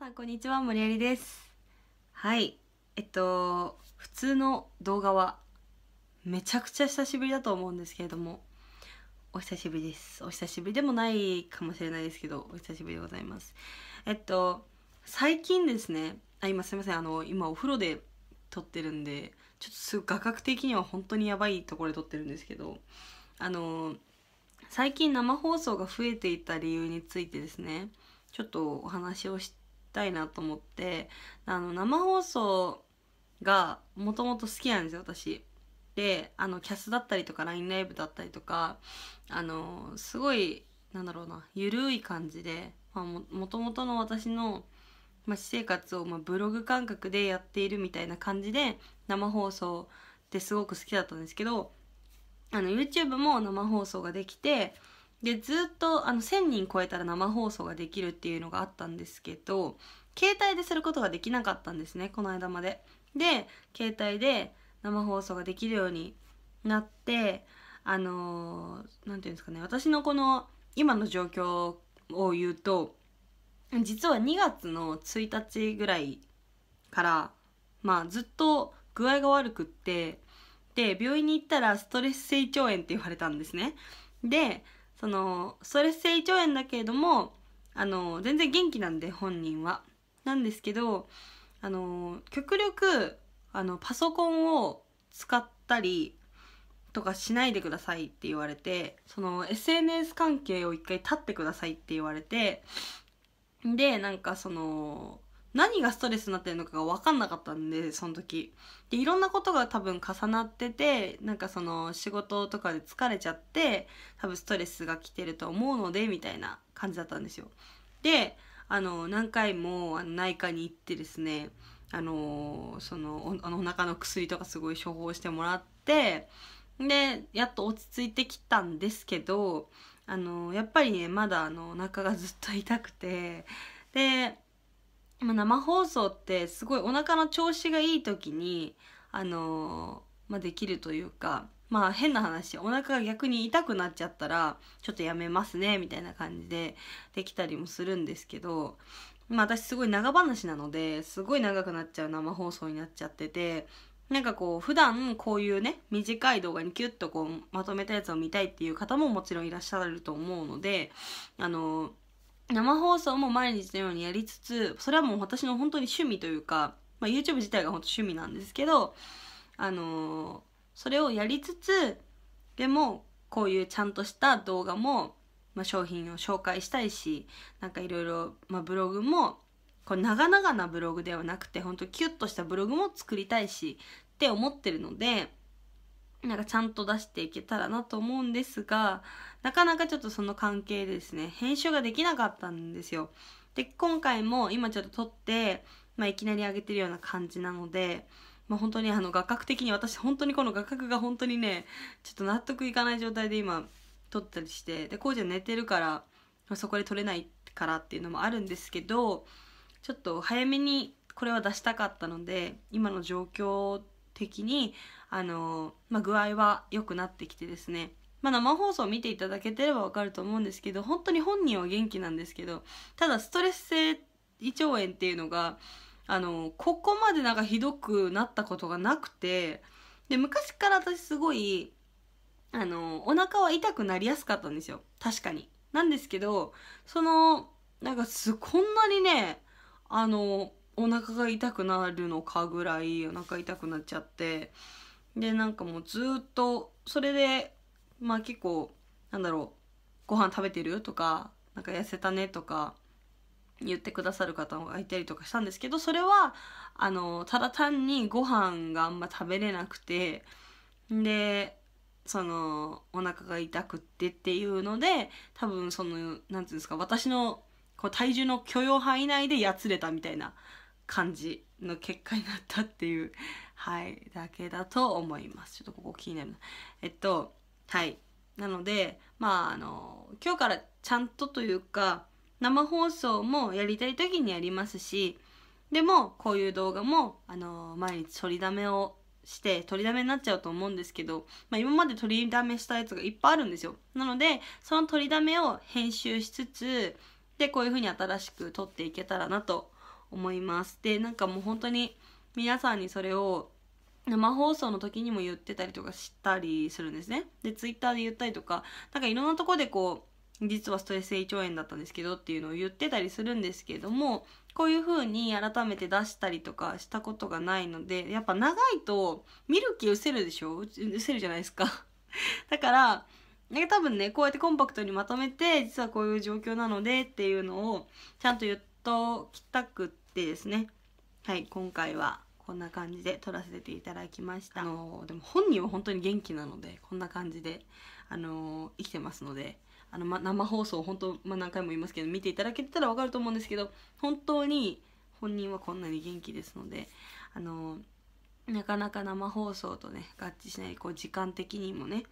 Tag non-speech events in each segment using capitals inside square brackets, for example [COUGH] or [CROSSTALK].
さんこんにちは森りですはいえっと普通の動画はめちゃくちゃ久しぶりだと思うんですけれどもお久しぶりですお久しぶりでもないかもしれないですけどお久しぶりでございますえっと最近ですねあ今すいませんあの今お風呂で撮ってるんでちょっとすぐ画角的には本当にやばいところで撮ってるんですけどあの最近生放送が増えていた理由についてですねちょっとお話をしたいなと思ってあの生放送がもともと好きなんですよ私。であのキャスだったりとか LINE ライブだったりとかあのすごいなんだろうな緩い感じで、まあ、もともとの私の、まあ、私生活を、まあ、ブログ感覚でやっているみたいな感じで生放送ってすごく好きだったんですけどあの YouTube も生放送ができてでずっとあの1,000人超えたら生放送ができるっていうのがあったんですけど携帯ですることができなかったんですねこの間まで。で携帯で生放送ができるようになってあの何、て言うんですかね私のこの今の状況を言うと実は2月の1日ぐらいからまあずっと具合が悪くってで病院に行ったらストレス性腸炎って言われたんですね。でそのストレス性胃腸炎だけれどもあの全然元気なんで本人は。なんですけどあの極力あのパソコンを使ったりとかしないでくださいって言われてその SNS 関係を一回立ってくださいって言われてでなんかその何がストレスになってるのかが分かんなかったんでその時でいろんなことが多分重なっててなんかその仕事とかで疲れちゃって多分ストレスが来てると思うのでみたいな感じだったんですよであの何回も内科に行ってですねあのそのおお腹の薬とかすごい処方してもらってでやっと落ち着いてきたんですけどあのやっぱりねまだあのお腹がずっと痛くてでまあ、生放送ってすごいお腹の調子がいい時に、あのー、まあ、できるというか、まあ変な話、お腹が逆に痛くなっちゃったら、ちょっとやめますね、みたいな感じでできたりもするんですけど、まあ私すごい長話なので、すごい長くなっちゃう生放送になっちゃってて、なんかこう普段こういうね短い動画にキュッとこうまとめたやつを見たいっていう方ももちろんいらっしゃると思うのであの生放送も毎日のようにやりつつそれはもう私の本当に趣味というか、まあ、YouTube 自体が本当趣味なんですけどあのー、それをやりつつでもこういうちゃんとした動画も、まあ、商品を紹介したいしなんかいろいろブログもこう長々なブログではなくて本当キュッとしたブログも作りたいしって思ってるのでなんかちゃんと出していけたらなと思うんですが、なかなかちょっとその関係でですね、編集ができなかったんですよ。で、今回も今ちょっと撮って、まあ、いきなり上げてるような感じなので、まあ、本当にあの画角的に私本当にこの画角が本当にね、ちょっと納得いかない状態で今撮ったりして、で、こうじゃ寝てるから、そこで撮れないからっていうのもあるんですけど、ちょっと早めにこれは出したかったので、今の状況的に、あのまあ、具合は良くなってきてですね、まあ、生放送を見ていただけてればわかると思うんですけど本当に本人は元気なんですけどただストレス性胃腸炎っていうのがあのここまでなんかひどくなったことがなくてで昔から私すごいあのお腹は痛くなりやすかったんですよ確かに。なんですけどそのなんかすこんなにねあのお腹が痛くなるのかぐらいお腹痛くなっちゃってでなんかもうずっとそれでまあ結構なんだろうご飯食べてるとかなんか痩せたねとか言ってくださる方がいたりとかしたんですけどそれはあのただ単にご飯があんま食べれなくてでそのお腹が痛くってっていうので多分その何て言うんですか私のこう体重の許容範囲内でやつれたみたいな感じの結果になったっていうはいだけだと思いますちょっとここ気になるなえっとはいなのでまああの今日からちゃんとというか生放送もやりたい時にやりますしでもこういう動画もあの毎日取りだめをして取りだめになっちゃうと思うんですけど、まあ、今まで取りだめしたやつがいっぱいあるんですよなのでその取りだめを編集しつつでこういう風に新しく撮っていけたらなと思いますでなんかもう本当に皆さんにそれを生放送の時にも言ってたりとかしたりするんですねでツイッターで言ったりとかなんかいろんなとこでこう実はストレス性胃腸炎だったんですけどっていうのを言ってたりするんですけどもこういう風に改めて出したりとかしたことがないのでやっぱ長いとミルキー失せるでしょ失せるじゃないですか [LAUGHS] だからね、多分ね、こうやってコンパクトにまとめて、実はこういう状況なのでっていうのをちゃんと言っときたくでですねはい今回はこんな感じで撮らせていただきましたあのでも本人は本当に元気なのでこんな感じであの生きてますのであの、ま、生放送本当、ま何回も言いますけど見ていただけたら分かると思うんですけど本当に本人はこんなに元気ですのであのなかなか生放送とね合致しないこう時間的にもね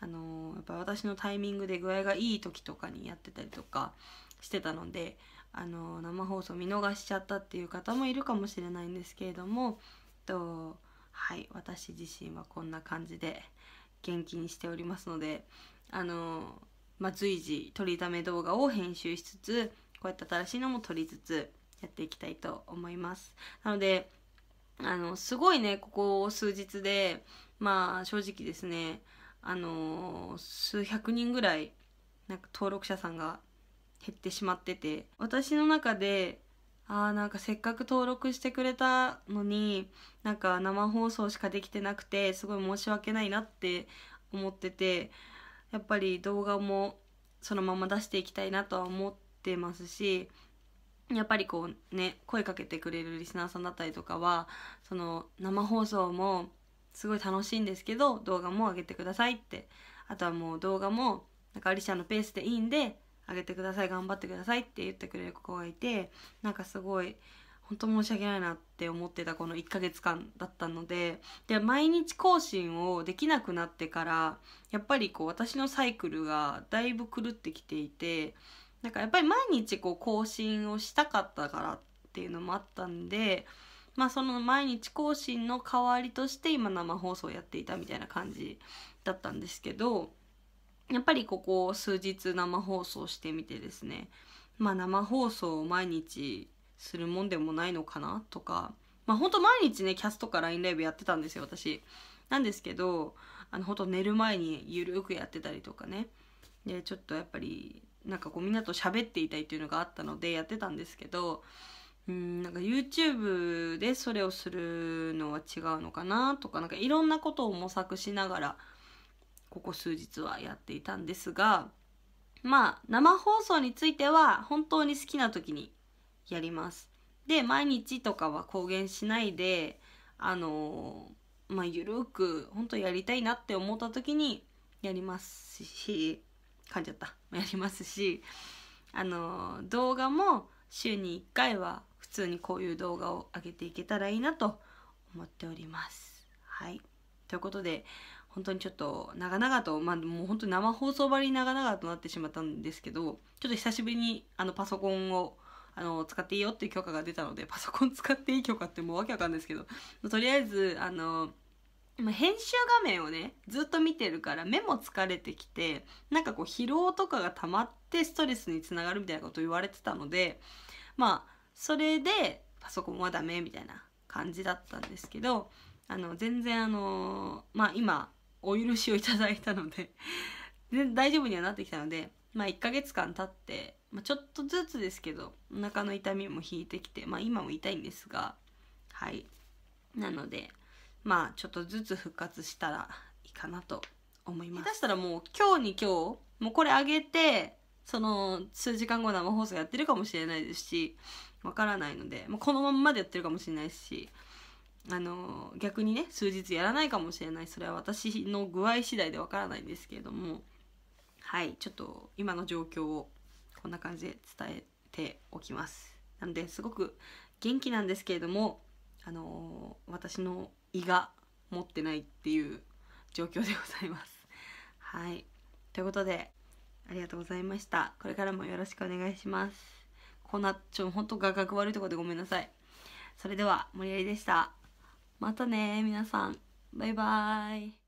あのやっぱ私のタイミングで具合がいい時とかにやってたりとかしてたのであの生放送見逃しちゃったっていう方もいるかもしれないんですけれどもとはい私自身はこんな感じで現金しておりますのであの、まあ、随時撮りだめ動画を編集しつつこうやって新しいのも撮りつつやっていきたいと思いますなのであのすごいねここ数日でまあ正直ですねあの数百人ぐらいなんか登録者さんが減ってしまってて私の中であーなんかせっかく登録してくれたのになんか生放送しかできてなくてすごい申し訳ないなって思っててやっぱり動画もそのまま出していきたいなとは思ってますしやっぱりこうね声かけてくれるリスナーさんだったりとかはその生放送もすごい楽しいんですけど動画も上げてくださいってあとはもう動画もなんかアリシャのペースでいいんであげてください頑張ってくださいって言ってくれる子がいてなんかすごい本当申し訳ないなって思ってたこの1ヶ月間だったのでで毎日更新をできなくなってからやっぱりこう私のサイクルがだいぶ狂ってきていてなんかやっぱり毎日こう更新をしたかったからっていうのもあったんでまあその毎日更新の代わりとして今生放送やっていたみたいな感じだったんですけどやっぱりここ数日生放送してみてですねまあ生放送を毎日するもんでもないのかなとかまあほんと毎日ねキャストか LINE ライブやってたんですよ私なんですけどあのほんと寝る前にゆるくやってたりとかねでちょっとやっぱりなんかこうみんなと喋っていたいっていうのがあったのでやってたんですけどうんなんか YouTube でそれをするのは違うのかなとかなんかいろんなことを模索しながらここ数日はやっていたんですがまあ生放送については本当に好きな時にやります。で毎日とかは公言しないであのー、まあ緩く本当やりたいなって思った時にやりますし噛んじゃったやりますしあのー、動画も週に1回は普通にこういう動画を上げていけたらいいなと思っております。はいということで本当にちょっと長々と、まあ、もう本当に生放送ばりに長々となってしまったんですけどちょっと久しぶりにあのパソコンをあの使っていいよっていう許可が出たので [LAUGHS] パソコン使っていい許可ってもうわけわかんないですけどとりあえずあの編集画面をねずっと見てるから目も疲れてきてなんかこう疲労とかが溜まってストレスにつながるみたいなこと言われてたのでまあそれでパソコンはダメみたいな感じだったんですけどあの全然あのまあ今お許しをいただいたので [LAUGHS] 大丈夫にはなってきたので、まあ、1ヶ月間経って、まあ、ちょっとずつですけどお腹の痛みも引いてきて、まあ、今も痛いんですがはいなのでまあちょっとずつ復活したらいいかなと思います下手したらもう今日に今日もうこれ上げてその数時間後生放送やってるかもしれないですしわからないので、まあ、このまんまでやってるかもしれないしあの逆にね数日やらないかもしれないそれは私の具合次第でわからないんですけれどもはいちょっと今の状況をこんな感じで伝えておきますなのですごく元気なんですけれどもあの私の胃が持ってないっていう状況でございますはいということでありがとうございましたこれからもよろしくお願いしますこんなちょほんと画角悪いとこでごめんなさいそれでは森りでしたまたね皆さんバイバーイ